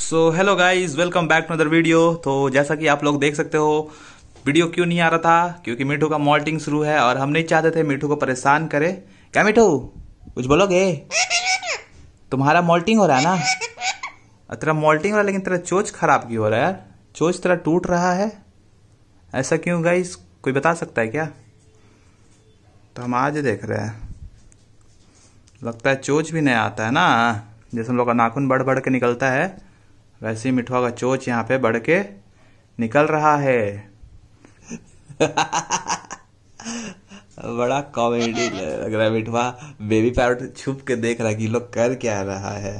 so hello guys welcome back to other video तो जैसा कि आप लोग देख सकते हो वीडियो क्यों नहीं आ रहा था क्योंकि मीठू का मॉल्टिंग शुरू है और हम नहीं चाहते थे मीठू को परेशान करे क्या मीठू कुछ बोलोगे तुम्हारा मॉल्टिंग हो रहा है ना तेरा मॉल्टिंग हो रहा है लेकिन तेरा चोच खराब क्यों हो रहा है यार चोच तेरा टूट रहा है ऐसा क्यों गाइज कोई बता सकता है क्या तो हम आज देख रहे हैं लगता है चोच भी नहीं आता है ना जैसे हम लोग का नाखून बढ़ बढ़ के निकलता है वैसे ही मिठुआ का चोच यहाँ पे बढ़ के निकल रहा है बड़ा कॉमेडी लग रहा है मिठुआ बेबी पैरोट छुप के देख रहा है कि लोग कर क्या रहा है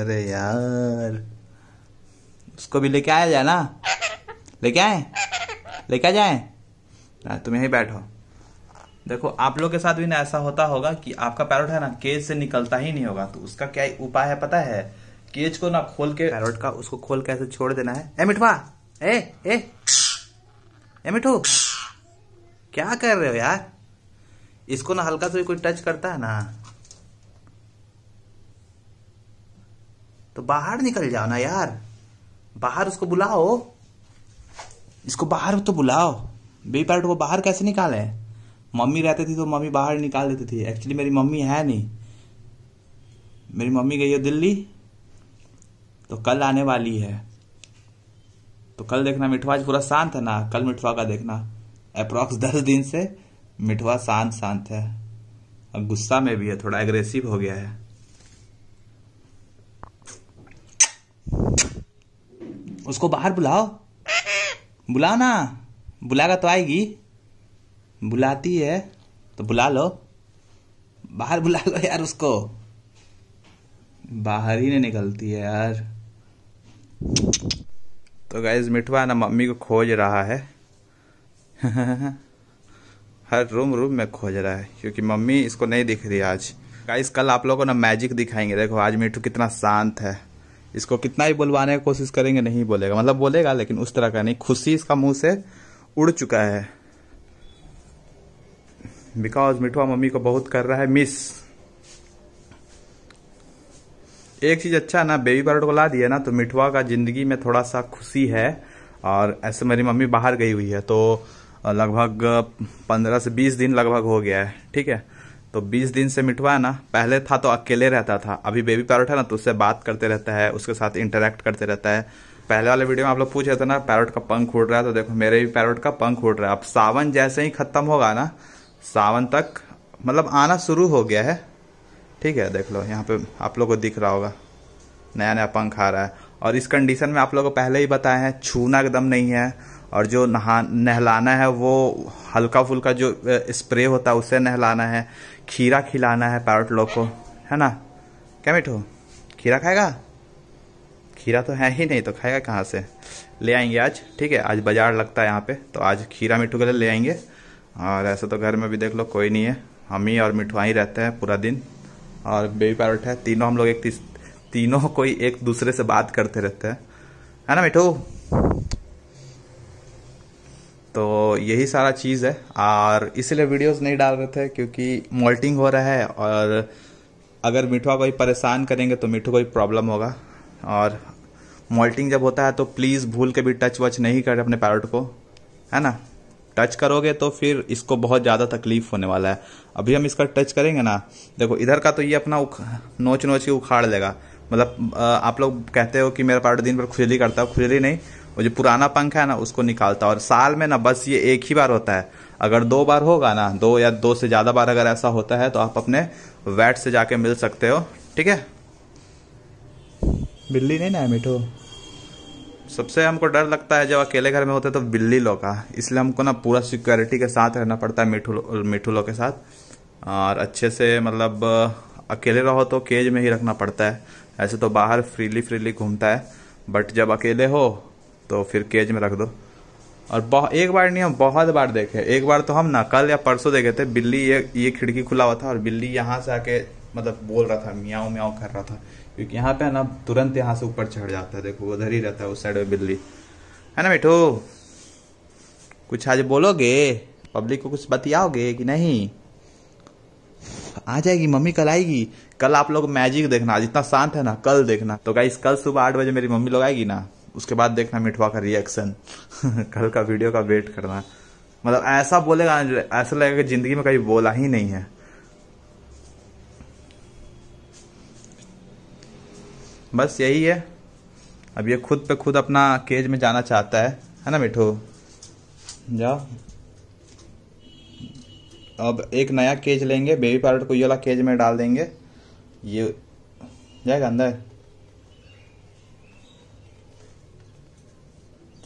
अरे यार उसको भी लेके आया जाए ना लेके आए लेके आ जाए तुम यहीं बैठो देखो आप लोग के साथ भी ना ऐसा होता होगा कि आपका पैरोट है ना केज से निकलता ही नहीं होगा तो उसका क्या उपाय है पता है केज को ना खोल के पैरोट का उसको खोल के ऐसे छोड़ देना है ए मिठवा ए ए ए मिठू क्या कर रहे हो यार इसको ना हल्का सा कोई टच करता है ना तो बाहर निकल जाओ ना यार बाहर उसको बुलाओ इसको बाहर तो बुलाओ बी पैरोट को बाहर कैसे निकाले मम्मी रहती थी तो मम्मी बाहर निकाल देती थी एक्चुअली मेरी मम्मी है नहीं मेरी मम्मी गई है दिल्ली तो कल आने वाली है तो कल देखना मिठवा पूरा शांत है ना कल मिठवा का देखना अप्रोक्स दस दिन से मिठवा शांत शांत है अब गुस्सा में भी है थोड़ा एग्रेसिव हो गया है उसको बाहर बुलाओ बुलाओ ना बुलाएगा तो आएगी बुलाती है तो बुला लो बाहर बुला लो यार उसको बाहर ही नहीं निकलती है यार तो गैज मिठवा ना मम्मी को खोज रहा है हर रूम रूम में खोज रहा है क्योंकि मम्मी इसको नहीं दिख रही आज गाइस कल आप लोगों को ना मैजिक दिखाएंगे देखो आज मिठू कितना शांत है इसको कितना ही बुलवाने की कोशिश करेंगे नहीं बोलेगा मतलब बोलेगा लेकिन उस तरह का नहीं खुशी इसका मुंह से उड़ चुका है बिकॉज मिठुआ मम्मी को बहुत कर रहा है मिस एक चीज अच्छा ना बेबी बर्ड को ला दिया ना तो मिठुआ का जिंदगी में थोड़ा सा खुशी है और ऐसे मेरी मम्मी बाहर गई हुई है तो लगभग पंद्रह से बीस दिन लगभग हो गया है ठीक है तो बीस दिन से मिठुआ है ना पहले था तो अकेले रहता था अभी बेबी पैरोट है ना तो उससे बात करते रहता है उसके साथ इंटरेक्ट करते रहता है पहले वाले वीडियो में आप लोग पूछ रहे थे ना पैरोट का पंख उड़ रहा है तो देखो मेरे भी पैरोट का पंख उड़ रहा है अब सावन जैसे ही खत्म होगा ना सावन तक मतलब आना शुरू हो गया है ठीक है देख लो यहाँ पे आप लोग को दिख रहा होगा नया नया पंख आ रहा है और इस कंडीशन में आप लोग को पहले ही बताया है छूना एकदम नहीं है और जो नहा नहलाना है वो हल्का फुल्का जो स्प्रे होता है उससे नहलाना है खीरा खिलाना है पैरट लोग को है ना क्या मिठो खीरा खाएगा खीरा तो है ही नहीं तो खाएगा कहाँ से ले आएंगे आज ठीक है आज बाजार लगता है यहाँ पे तो आज खीरा मिठू के लिए ले आएंगे और ऐसे तो घर में भी देख लो कोई नहीं है हम ही और मिठुआ ही रहते हैं पूरा दिन और बेबी पैरट है तीनों हम लोग एक तीनों कोई एक दूसरे से बात करते रहते हैं है ना मिठू तो यही सारा चीज़ है और इसलिए वीडियोस नहीं डाल रहे थे क्योंकि मोल्टिंग हो रहा है और अगर मिठुआ कोई परेशान करेंगे तो मिठू को ही प्रॉब्लम होगा और मोल्टिंग जब होता है तो प्लीज़ भूल के भी टच वच नहीं करें अपने पैरट को है ना टच करोगे तो फिर इसको बहुत ज़्यादा तकलीफ होने वाला है अभी हम इसका टच करेंगे ना देखो इधर का तो ये अपना उख, नोच नोच के उखाड़ लेगा मतलब आप लोग कहते हो कि मेरा पार्ट दिन भर खुजली करता है खुजली नहीं वो जो पुराना पंख है ना उसको निकालता है और साल में ना बस ये एक ही बार होता है अगर दो बार होगा ना दो या दो से ज़्यादा बार अगर ऐसा होता है तो आप अपने वैट से जाके मिल सकते हो ठीक है बिल्ली नहीं ना है मिठो सबसे हमको डर लगता है जब अकेले घर में होते तो बिल्ली लो का इसलिए हमको ना पूरा सिक्योरिटी के साथ रहना पड़ता है मिठू मिठू लो के साथ और अच्छे से मतलब अकेले रहो तो केज में ही रखना पड़ता है ऐसे तो बाहर फ्रीली फ्रीली घूमता है बट जब अकेले हो तो फिर केज में रख दो और बहुत एक बार नहीं हम बहुत बार देखे एक बार तो हम ना कल या परसों देखे थे बिल्ली ये ये खिड़की खुला हुआ था और बिल्ली यहाँ से आके मतलब बोल रहा था मियाओ म्याओ कर रहा था क्योंकि यहाँ पे है ना तुरंत यहाँ से ऊपर चढ़ जाता है देखो उधर ही रहता है उस साइड में बिल्ली है ना बेटो कुछ आज बोलोगे पब्लिक को कुछ बतियाओगे कि नहीं आ जाएगी मम्मी कल आएगी कल आप लोग मैजिक देखना आज इतना शांत है ना कल देखना तो गाइस कल सुबह आठ बजे मेरी मम्मी लोग आएगी ना उसके बाद देखना मिठवा का रिएक्शन कल का वीडियो का वेट करना मतलब ऐसा बोलेगा ऐसा लगेगा कि जिंदगी में कभी बोला ही नहीं है बस यही है अब ये खुद पे खुद अपना केज में जाना चाहता है है ना मिठू जाओ अब एक नया केज लेंगे बेबी पैरट को ये वाला केज में डाल देंगे ये जाएगा अंदर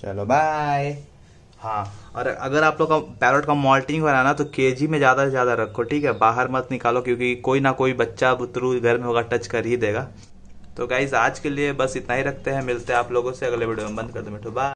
चलो बाय हाँ और अगर आप लोग का पैरट का मॉल्टिंग बनाना तो केजी में ज़्यादा से ज़्यादा रखो ठीक है बाहर मत निकालो क्योंकि कोई ना कोई बच्चा बुतरू घर में होगा टच कर ही देगा तो गाइज आज के लिए बस इतना ही रखते हैं मिलते हैं आप लोगों से अगले वीडियो में बंद कर दो मिठो बा